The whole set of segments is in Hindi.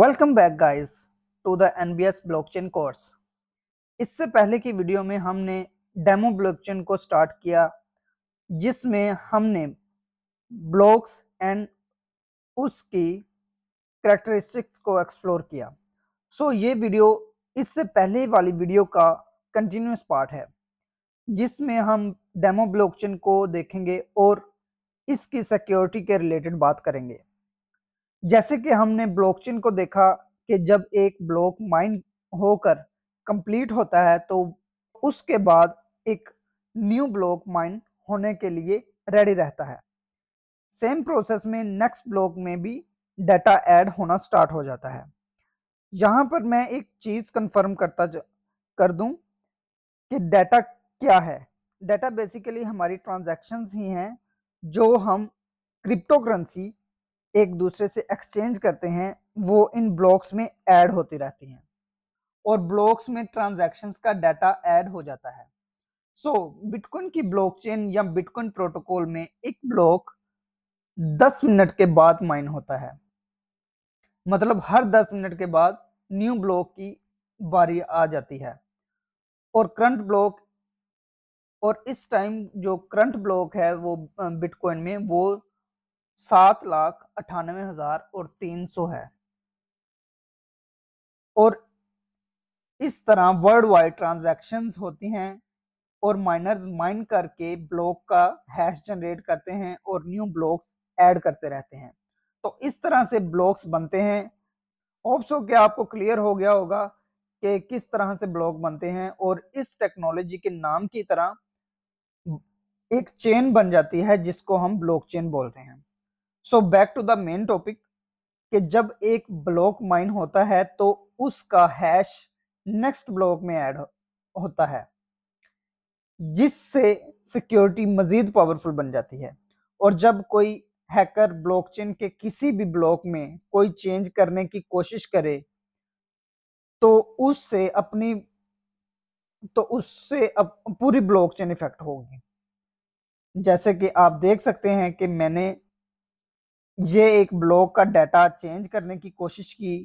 welcome back guys to the blockchain course इससे पहले की वीडियो में हमने डेमो ब्लॉकचेन को स्टार्ट किया जिसमें हमने ब्लॉक्स एंड उसकी करेक्टरिस्टिक्स को एक्सप्लोर किया सो so, ये वीडियो इससे पहले वाली वीडियो का कंटिन्यूस पार्ट है जिसमें हम डेमो ब्लॉकचेन को देखेंगे और इसकी सिक्योरिटी के रिलेटेड बात करेंगे जैसे कि हमने ब्लॉकचेन को देखा कि जब एक ब्लॉक माइन होकर कंप्लीट होता है तो उसके बाद एक न्यू ब्लॉक माइन होने के लिए रेडी रहता है सेम प्रोसेस में नेक्स्ट ब्लॉक में भी डाटा ऐड होना स्टार्ट हो जाता है यहाँ पर मैं एक चीज़ कंफर्म करता कर दूं कि डाटा क्या है डाटा बेसिकली हमारी ट्रांजैक्शंस ही हैं जो हम क्रिप्टो करेंसी एक दूसरे से एक्सचेंज करते हैं वो इन ब्लॉक्स में ऐड होती रहती हैं और ब्लॉक्स में ट्रांजैक्शंस का डाटा ऐड हो जाता है सो so, बिटकॉइन की ब्लॉकचेन या बिटकॉइन प्रोटोकॉल में एक ब्लॉक 10 मिनट के बाद माइन होता है मतलब हर 10 मिनट के बाद न्यू ब्लॉक की बारी आ जाती है और करंट ब्लॉक और इस टाइम जो करंट ब्लॉक है वो बिटकॉइन में वो सात लाख अठानवे हजार और तीन सौ है और इस तरह वर्ल्ड वाइड ट्रांजेक्शन होती हैं और माइनर्स माइन करके ब्लॉक का हैश जनरेट करते हैं और न्यू ब्लॉक्स ऐड करते रहते हैं तो इस तरह से ब्लॉक्स बनते हैं होप्स हो आपको क्लियर हो गया होगा कि किस तरह से ब्लॉक बनते हैं और इस टेक्नोलॉजी के नाम की तरह एक चेन बन जाती है जिसको हम ब्लॉकचेन बोलते हैं so back to the main topic कि जब एक ब्लॉक माइन होता है तो उसका हैश नेक्स्ट ब्लॉक में ऐड होता है जिससे सिक्योरिटी मजीद पावरफुल बन जाती है और जब कोई हैकर ब्लॉकचेन के किसी भी ब्लॉक में कोई चेंज करने की कोशिश करे तो उससे अपनी तो उससे अब पूरी ब्लॉकचेन इफेक्ट होगी जैसे कि आप देख सकते हैं कि मैंने ये एक ब्लॉक का डाटा चेंज करने की कोशिश की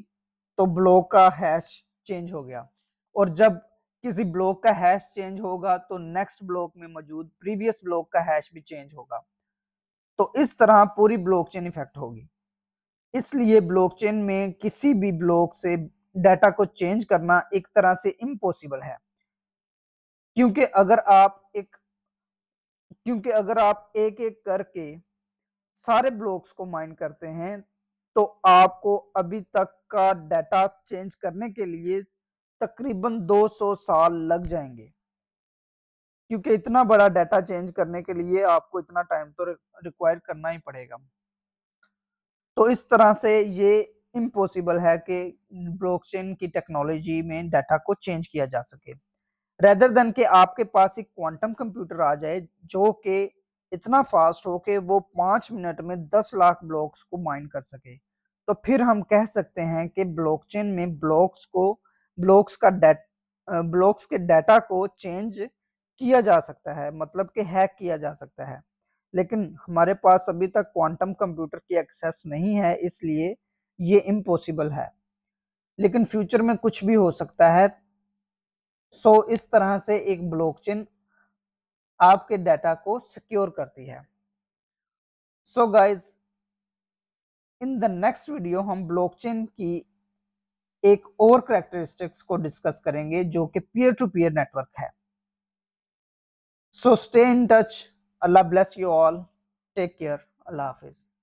तो ब्लॉक का हैश चेंज हो गया और जब किसी ब्लॉक का हैश चेंज होगा तो नेक्स्ट ब्लॉक में मौजूद प्रीवियस ब्लॉक का हैश भी चेंज होगा तो इस तरह पूरी ब्लॉकचेन इफेक्ट होगी इसलिए ब्लॉकचेन में किसी भी ब्लॉक से डाटा को चेंज करना एक तरह से इम्पॉसिबल है क्योंकि अगर आप एक क्योंकि अगर आप एक एक करके सारे ब्लॉक्स को माइन करते हैं तो आपको अभी तक का डाटा चेंज करने के लिए तकरीबन 200 साल लग जाएंगे क्योंकि इतना बड़ा डाटा चेंज करने के लिए आपको इतना टाइम तो रिक्वायर करना ही पड़ेगा तो इस तरह से ये इम्पॉसिबल है कि ब्लॉकचेन की टेक्नोलॉजी में डाटा को चेंज किया जा सके रेदर देन के आपके पास एक क्वांटम कंप्यूटर आ जाए जो कि इतना फास्ट हो कि वो पाँच मिनट में दस लाख ब्लॉक्स को माइन कर सके तो फिर हम कह सकते हैं कि ब्लॉकचेन में ब्लॉक्स को ब्लॉक्स का डेट ब्लॉक्स के डाटा को चेंज किया जा सकता है मतलब कि हैक किया जा सकता है लेकिन हमारे पास अभी तक क्वांटम कंप्यूटर की एक्सेस नहीं है इसलिए ये इम्पॉसिबल है लेकिन फ्यूचर में कुछ भी हो सकता है सो so, इस तरह से एक ब्लॉकचेन आपके डाटा को सिक्योर करती है so guys in the next video हम ब्लॉकचेन की एक और करेक्टरिस्टिक्स को डिस्कस करेंगे जो कि पीयर टू पीयर नेटवर्क है सो स्टे इन टच अल्लाह bless you all take care अल्लाह हाफिज़